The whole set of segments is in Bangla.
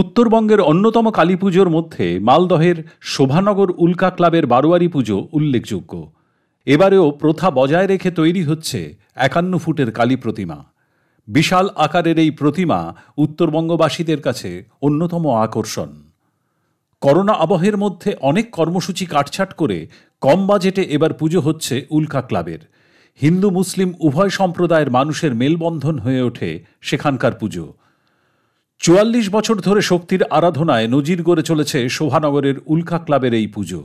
উত্তরবঙ্গের অন্যতম কালী পুজোর মধ্যে মালদহের শোভানগর উল্কা ক্লাবের বারোয়ারি পুজো উল্লেখযোগ্য এবারেও প্রথা বজায় রেখে তৈরি হচ্ছে একান্ন ফুটের কালী প্রতিমা বিশাল আকারের এই প্রতিমা উত্তরবঙ্গবাসীদের কাছে অন্যতম আকর্ষণ করোনা আবহের মধ্যে অনেক কর্মসূচি কাটছাট করে কম বাজেটে এবার পুজো হচ্ছে উল্কা ক্লাবের হিন্দু মুসলিম উভয় সম্প্রদায়ের মানুষের মেলবন্ধন হয়ে ওঠে সেখানকার পুজো চুয়াল্লিশ বছর ধরে শক্তির আরাধনায় নজির গড়ে চলেছে শোভানগরের উল্কা ক্লাবের এই পুজো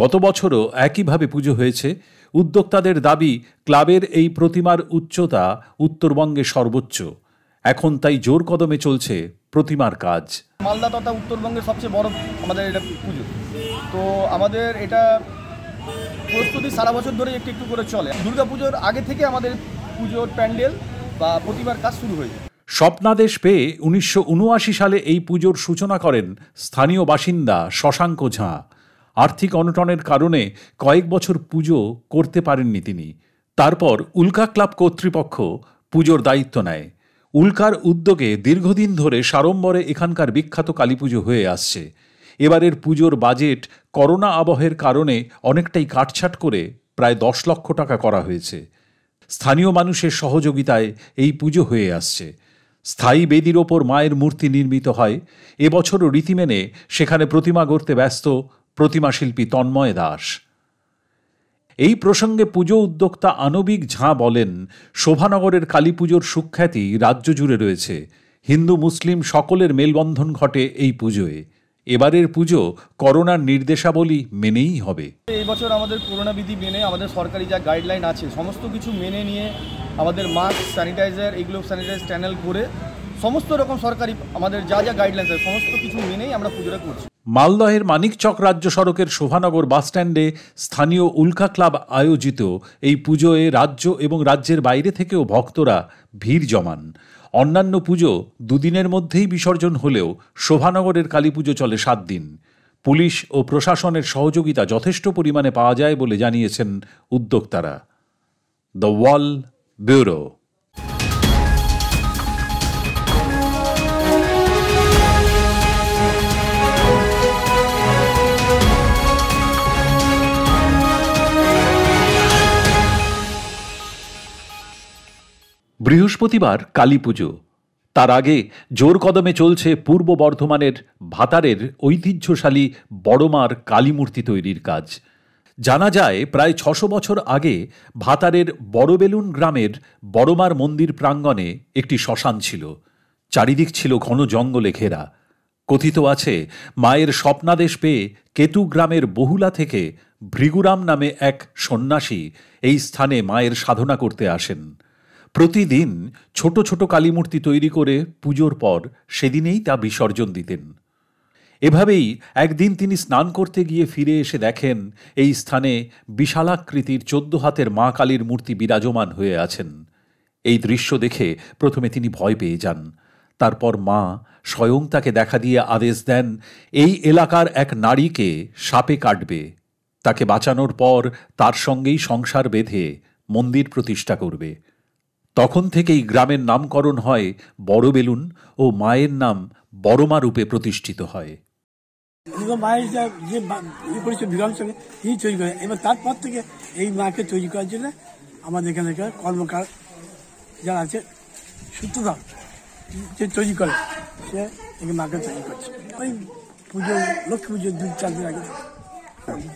গত বছরও একইভাবে পুজো হয়েছে উদ্যোক্তাদের দাবি ক্লাবের এই প্রতিমার উচ্চতা উত্তরবঙ্গে সর্বোচ্চ এখন তাই জোর কদমে চলছে প্রতিমার কাজ মালদা তথা উত্তরবঙ্গের সবচেয়ে বড় আমাদের এটা পুজো তো আমাদের এটা প্রস্তুতি সারা বছর ধরে একটু একটু করে চলে দুর্গাপুজোর আগে থেকে আমাদের পুজোর প্যান্ডেল বা প্রতিমার কাজ শুরু হয়ে যায় স্বপ্নাদেশ পেয়ে উনিশশো সালে এই পুজোর সূচনা করেন স্থানীয় বাসিন্দা শশাঙ্ক ঝাঁ আর্থিক অনটনের কারণে কয়েক বছর পুজো করতে পারেননি তিনি তারপর উল্কা ক্লাব কর্তৃপক্ষ পুজোর দায়িত্ব নেয় উল্কার উদ্যোগে দীর্ঘদিন ধরে সাড়ম্বরে এখানকার বিখ্যাত কালীপুজো হয়ে আসছে এবারের পুজোর বাজেট করোনা আবহের কারণে অনেকটাই কাটছাট করে প্রায় দশ লক্ষ টাকা করা হয়েছে স্থানীয় মানুষের সহযোগিতায় এই পুজো হয়ে আসছে স্থায়ী বেদির ওপর মায়ের মূর্তি নির্মিত হয় এবছরও রীতি মেনে সেখানে প্রতিমা গড়তে ব্যস্ত প্রতিমাশিল্পী তন্ময় দাস এই প্রসঙ্গে পুজো উদ্যোক্তা আনবিক ঝাঁ বলেন শোভানগরের কালী পুজোর সুখ্যাতি রাজ্য জুড়ে রয়েছে হিন্দু মুসলিম সকলের মেলবন্ধন ঘটে এই পুজোয় এবারের পুজো করোনার নির্দেশাবলী মেনেই হবে এই বছর আমাদের করোনা বিধি মেনে আমাদের সরকারি যা গাইডলাইন আছে সমস্ত কিছু মেনে নিয়ে আমাদের মাস্ক স্যানিটাইজার এগুলো স্যানিটাইজ চ্যানেল করে সমস্ত রকম সরকারি আমাদের যা যা গাইডলাইন আছে সমস্ত কিছু মেনেই আমরা পুজোটা করছি মালদহের মানিকচক রাজ্য সড়কের শোভানগর বাসস্ট্যান্ডে স্থানীয় উল্কা ক্লাব আয়োজিত এই পুজোয় রাজ্য এবং রাজ্যের বাইরে থেকেও ভক্তরা ভিড় জমান অন্যান্য পুজো দুদিনের মধ্যেই বিসর্জন হলেও শোভানগরের কালী পুজো চলে সাত দিন পুলিশ ও প্রশাসনের সহযোগিতা যথেষ্ট পরিমাণে পাওয়া যায় বলে জানিয়েছেন উদ্যোক্তারা দ্য ওয়াল Bureau. বৃহস্পতিবার কালী পুজো তার আগে জোর কদমে চলছে পূর্ব বর্ধমানের ভাতারের ঐতিহ্যশালী বড়মার কালীমূর্তি তৈরির কাজ জানা যায় প্রায় ছশো বছর আগে ভাতারের বড়বেলুন গ্রামের বড়মার মন্দির প্রাঙ্গণে একটি শ্মশান ছিল চারিদিক ছিল ঘন জঙ্গলে ঘেরা কথিত আছে মায়ের স্বপ্নাদেশ পেয়ে কেতু গ্রামের বহুলা থেকে ভৃগুরাম নামে এক সন্ন্যাসী এই স্থানে মায়ের সাধনা করতে আসেন প্রতিদিন ছোট ছোট কালীমূর্তি তৈরি করে পুজোর পর সেদিনেই তা বিসর্জন দিতেন এভাবেই একদিন তিনি স্নান করতে গিয়ে ফিরে এসে দেখেন এই স্থানে বিশালাকৃতির চোদ্দ হাতের মা কালীর মূর্তি বিরাজমান হয়ে আছেন এই দৃশ্য দেখে প্রথমে তিনি ভয় পেয়ে যান তারপর মা স্বয়ং তাকে দেখা দিয়ে আদেশ দেন এই এলাকার এক নারীকে সাপে কাটবে তাকে বাঁচানোর পর তার সঙ্গেই সংসার বেঁধে মন্দির প্রতিষ্ঠা করবে তখন থেকেই গ্রামের নামকরণ হয় বড়বেলুন ও মায়ের নাম বড়মা রূপে প্রতিষ্ঠিত হয় মায়ের যা যে ইয়ে করেছে বিরল সঙ্গে তিনি তৈরি করে এবার তারপর থেকে এই মাকে তৈরি করার জন্য আমাদের এখানে কর্মকার যারা আছে সূত্রধর যে তৈরি করে সে এই মাকে তৈরি করছে ওই পুজো লক্ষ্মী পুজোর দুই চার দিন আগে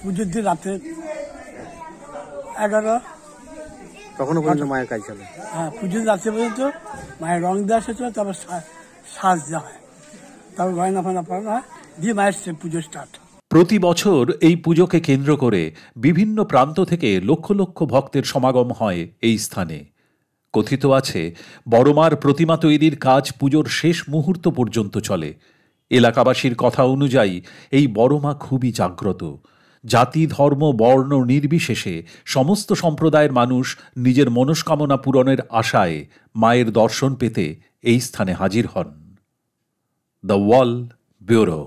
পুজোর দিন রাতে এগারো তখন পর্যন্ত মায়ের কাজ চলে হ্যাঁ পুজোর রাত্রে পর্যন্ত মায়ের রং দেওয়া শেষ হয় তারপর সাজ দেওয়া হয় তারপর গয়না ফয়না পড়ানো হয় প্রতি বছর এই পুজোকে কেন্দ্র করে বিভিন্ন প্রান্ত থেকে লক্ষ লক্ষ ভক্তের সমাগম হয় এই স্থানে কথিত আছে বড়মার প্রতিমা তৈরির কাজ পুজোর শেষ মুহূর্ত পর্যন্ত চলে এলাকাবাসীর কথা অনুযায়ী এই বড়মা খুবই জাগ্রত জাতি ধর্ম বর্ণ নির্বিশেষে সমস্ত সম্প্রদায়ের মানুষ নিজের মনস্কামনা পূরণের আশায় মায়ের দর্শন পেতে এই স্থানে হাজির হন দ্য ওয়াল ব্যুরো